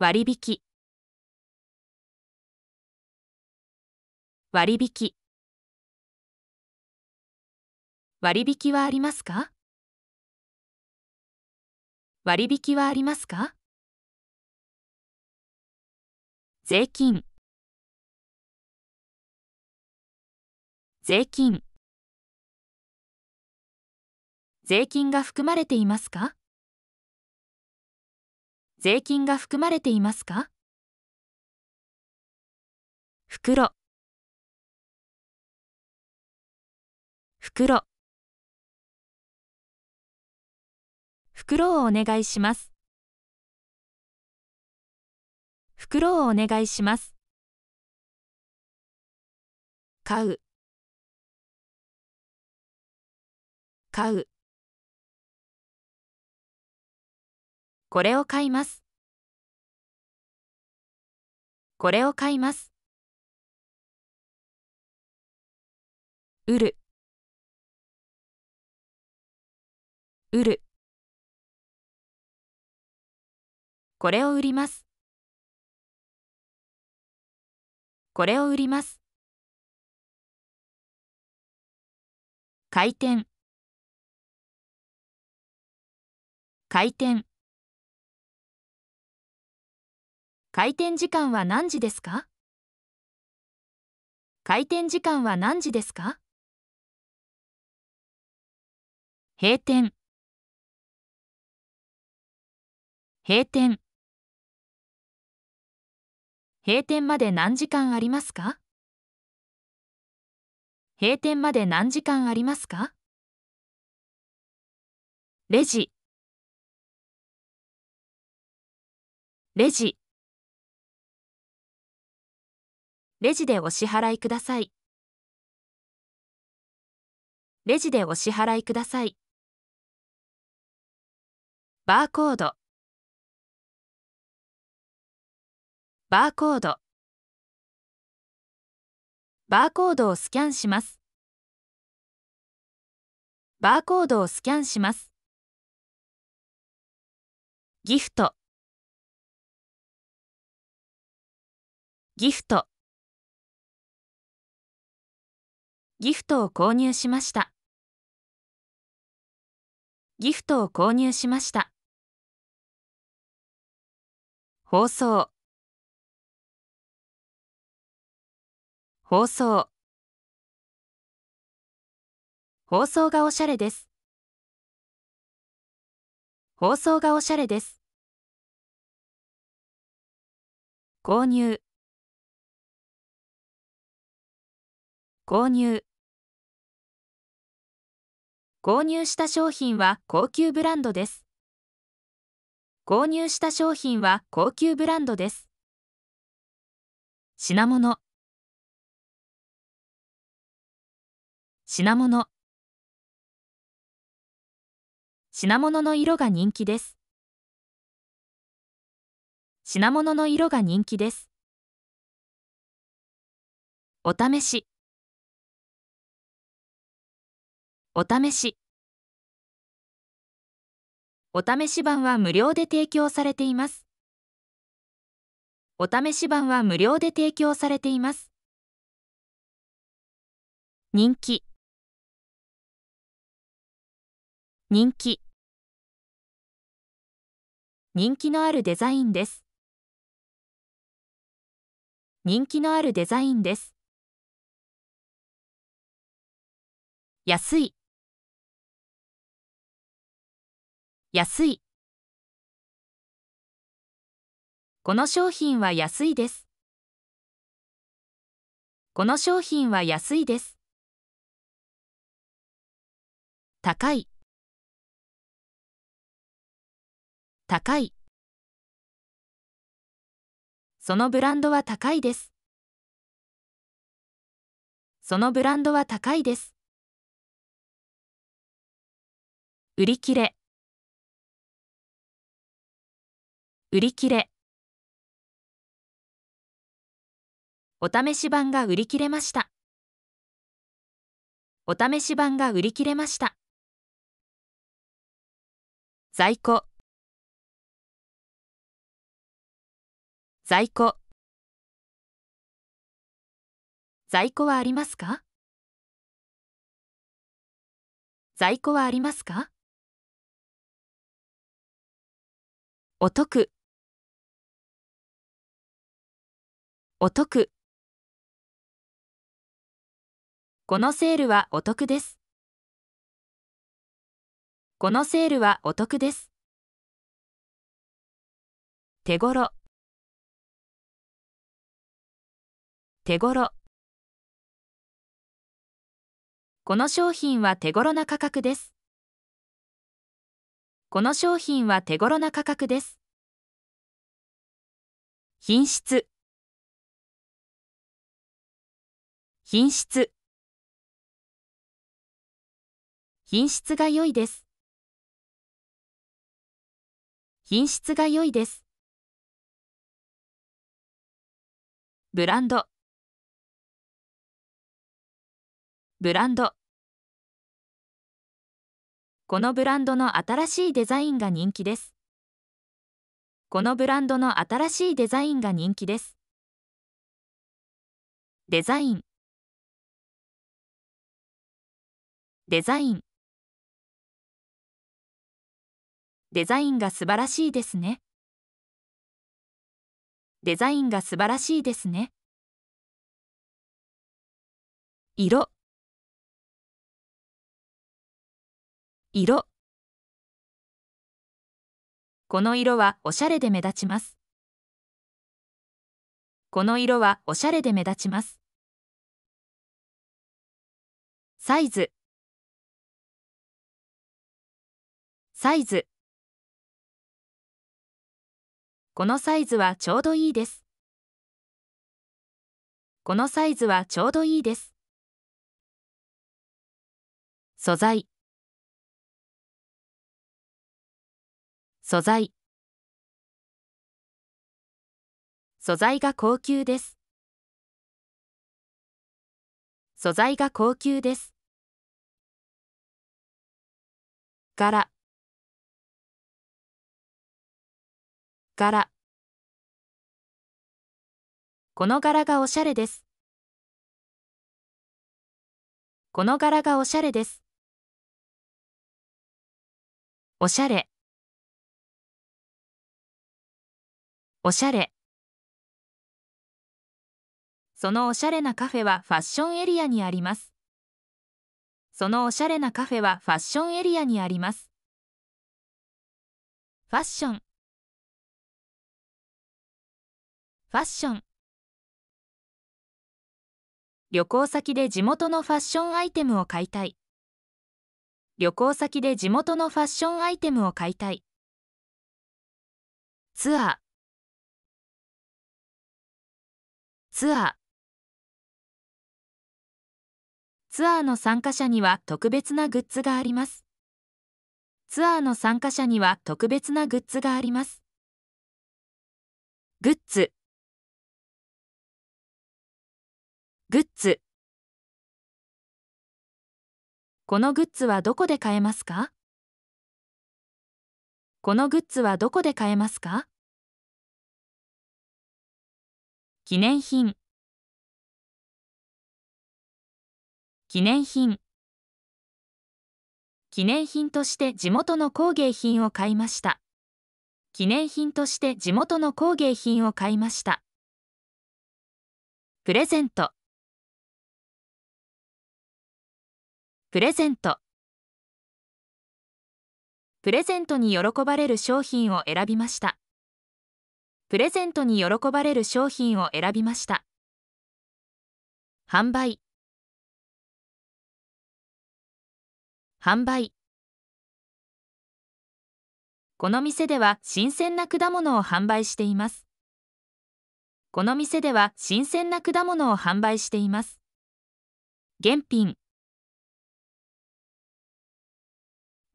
割引割引割引はありますか割引はありますか税金税金税金が含まれていますか税金が含まれていますか袋袋袋をお願いします袋をお願いします買う買うこれを買います。これを買います。売る売るこれを売りますこれを売ります回転回転開店時間は何時ですか開店時間は何時ですか閉店閉店閉店まで何時間ありますか閉店まで何時間ありますかレジレジレジでお支払いください。レジでお支払いください。バーコードバーコードバーコードをスキャンします。バーコードをスキャンします。ギフトギフトギフトを購入しました。ギフトを購入しました。放送放送放送がおしゃれです。放送がおしゃれです。購入購入購入した商品は高級ブランドです購入した商品は高級ブランドです品物品物品物の色が人気です品物の色が人気ですお試しお試しお試し版は無料で提供されていますお試し版は無料で提供されています人気人気人気のあるデザインです人気のあるデザインです安い安い。この商品は安いです。この商品は安いです。高い。高い。そのブランドは高いです。そのブランドは高いです。売り切れ。売り切れお試し版が売り切れましたお試し版が売り切れました在庫在庫在庫はありますか在庫はありますかお得お得このセールはお得です。このセールはお得です。手頃手頃この商品は手頃な価格です。この商品は手頃な価格です。品質品質品質が良いです品質が良いですブランドブランドこのブランドの新しいデザインが人気ですこのブランドの新しいデザインが人気ですデザインデザインデザインが素晴らしいですねデザインが素晴らしいですね色色この色はおしゃれで目立ちますこの色はおしゃれで目立ちますサイズサイズこのサイズはちょうどいいです。このサイズはちょうどいいです。素材素材素材が高級です。素材が高級です。柄柄。この柄がおしゃれです。この柄がおしゃれです。おしゃれ。おしゃれ。そのおしゃれなカフェはファッションエリアにあります。そのおしゃれなカフェはファッションエリアにあります。ファッションファッション旅行先で地元のファッションアイテムを買いたい旅行先で地元のファッションアイテムを買いたいツアーツアーツアーの参加者には特別なグッズがありますツアーの参加者には特別なグッズがありますグッズグッズこのグッズはどこで買えますかこのグッズはどこで買えますか記念品記念品記念品として地元の工芸品を買いました記念品として地元の工芸品を買いましたプレゼントプレゼントプレゼントに喜ばれる商品を選びましたプレゼントに喜ばれる商品を選びました販売販売この店では新鮮な果物を販売していますこの店では新鮮な果物を販売しています現品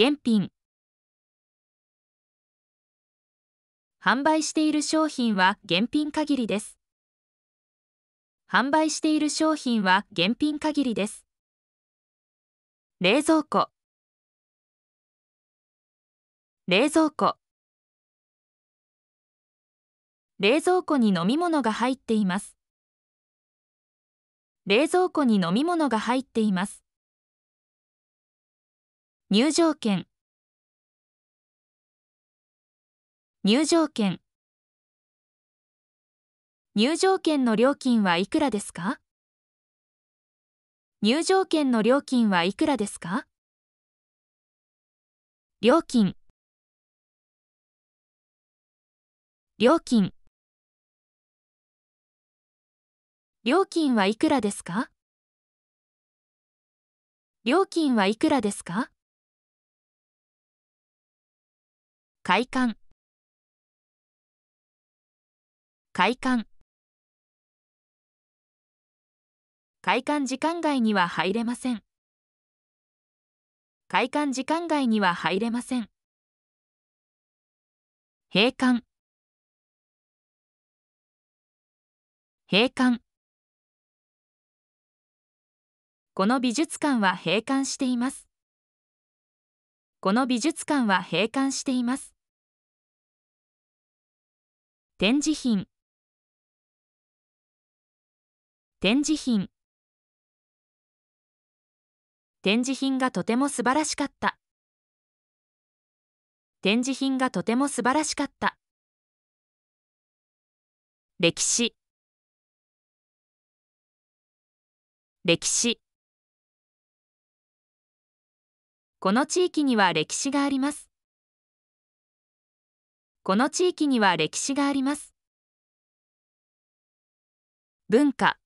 現品販売している商品は現品限りです販売している商品は現品限りです冷蔵庫冷蔵庫冷蔵庫に飲み物が入っています冷蔵庫に飲み物が入っています入場券入場券入場券の料金はいくらですか入場券の料金はいくらですか料金料金料金はいくらですか料金はいくらですか快感快感開館時間外には入れません開館時間外には入れません閉館閉館この美術館は閉館していますこの美術館は閉館しています展示品展示品展示品がとても素晴らしかった展示品がとても素晴らしかった歴史歴史この地域には歴史がありますこの地域には歴史があります文化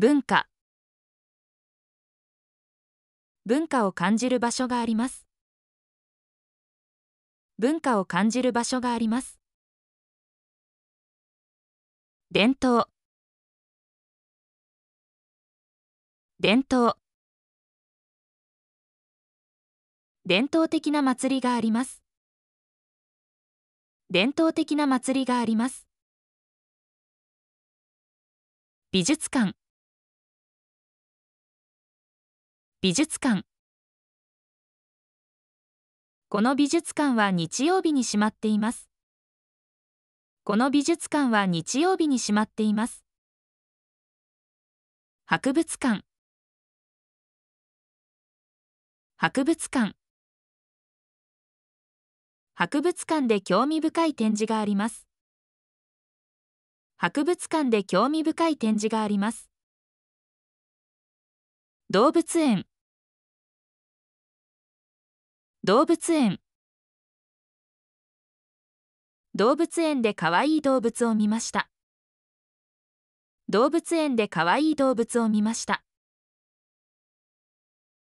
文化文化を感じる場所があります文化を感じる場所があります伝統伝統伝統的な祭りがあります伝統的な祭りがあります美術館美術館この美術館は日曜日に閉まっていますこの美術館は日曜日に閉まっています博物館博物館博物館で興味深い展示があります。博物館で興味深い展示があります。動物園動物園動物園で可愛い動物を見ました。動物園で可愛い動物を見ました。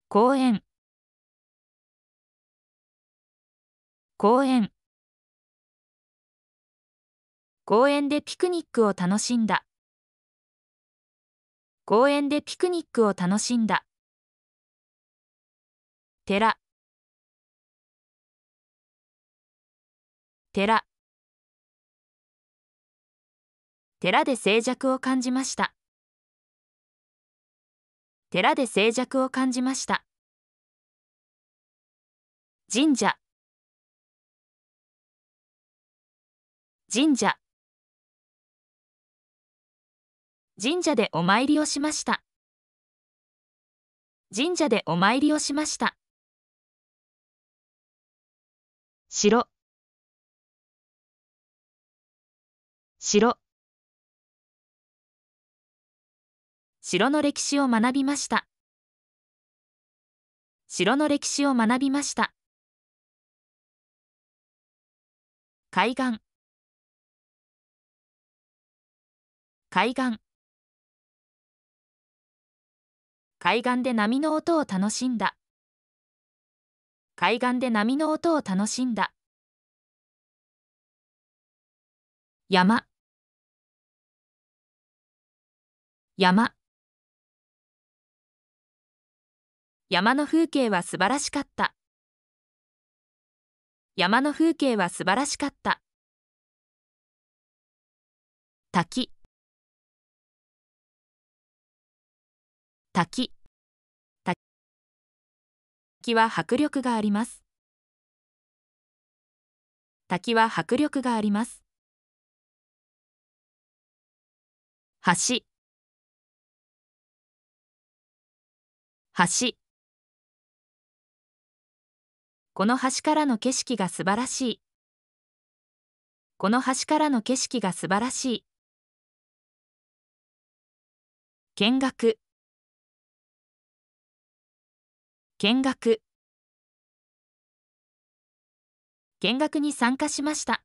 公園公園公園でピクニックを楽しんだ公園でピクニックを楽しんだ寺寺寺で静寂を感じました寺で静寂を感じました神社神社神社でお参りをしました神社でお参りをしました城城城の歴史を学びました城の歴史を学びました海岸海岸海岸で波の音を楽しんだ海岸で波の音を楽しんだ山山山の風景は素晴らしかった山の風景は素晴らしかった滝滝滝は迫力があります滝は迫力があります橋橋この橋からの景色が素晴らしいこの橋からの景色が素晴らしい見学見学見学に参加しました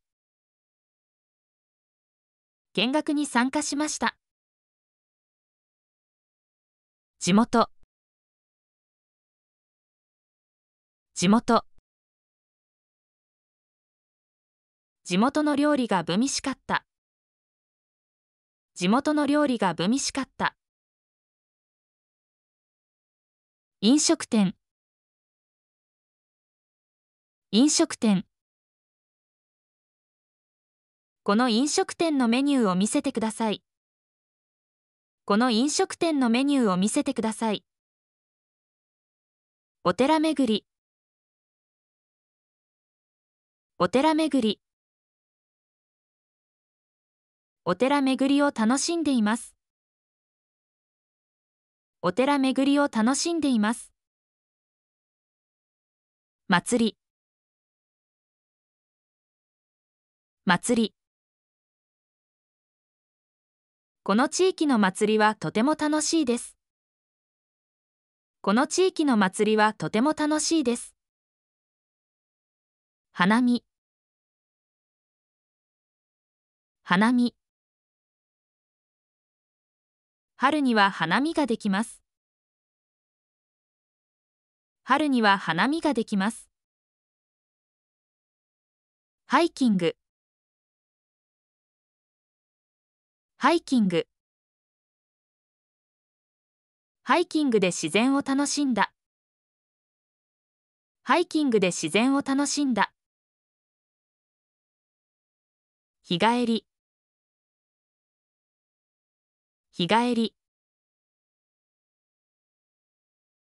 見学に参加しました地元地元地元の料理がぶみしかった地元の料理がぶみしかった飲食店飲食店この飲食店のメニューを見せてくださいこの飲食店のメニューを見せてくださいお寺巡りお寺巡りお寺巡りを楽しんでいますお寺巡りを楽しんでいます祭り祭りこの地域の祭りはとても楽しいですこの地域の祭りはとても楽しいです花見花見春には花見ができます春には花見ができますハイキングハイキングハイキングで自然を楽しんだハイキングで自然を楽しんだ日帰り日帰り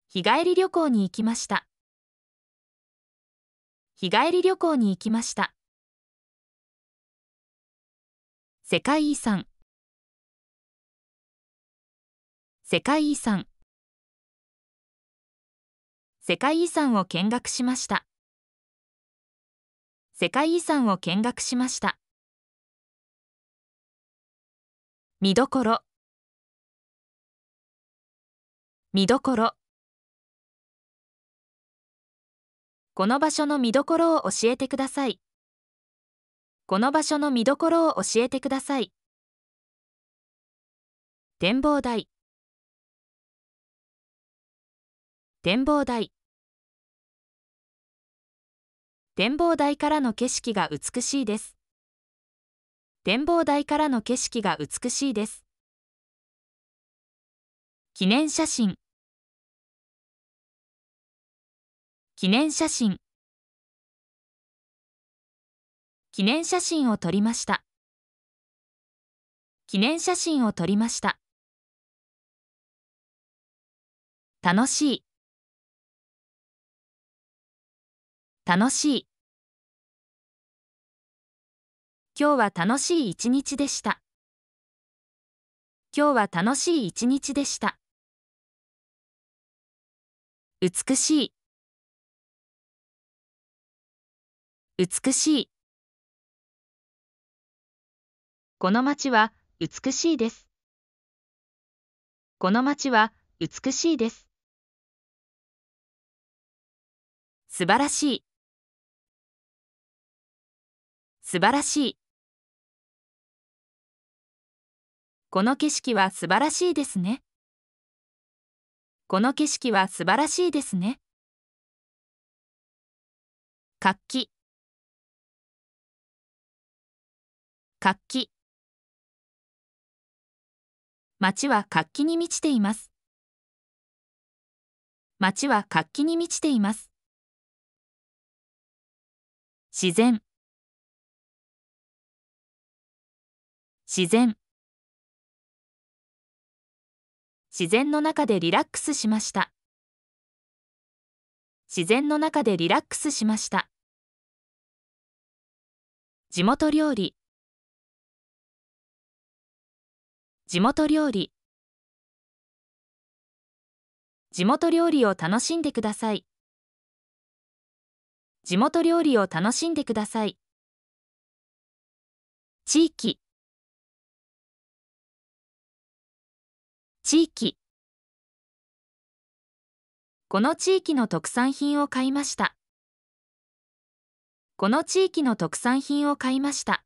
日帰り旅行に行きました日帰り旅行に行きました世界遺産世界遺産世界遺産を見学しました世界遺産を見学しました見どころ見どころこの場所の見どころを教えてくださいこの場所の見どころを教えてください展望台展望台展望台からの景色が美しいです展望台からの景色が美しいです記念写真記念写真記念写真を撮りました記念写真を撮りました楽しい楽しい。今日は楽しい一日でした。今日は楽しい一日でした。美しい。美しい。この街は美しいです。この街は美しいです。素晴らしい。素晴らしい。この景色は素晴らしいですね。この景色は素晴らしいですね。活気活気街は活気に満ちています街は活気に満ちています自然自然自然の中でリラックスしました自然の中でリラックスしました地元料理地元料理地元料理を楽しんでください地元料理を楽しんでください地域地域この地域の特産品を買いましたこの地域の特産品を買いました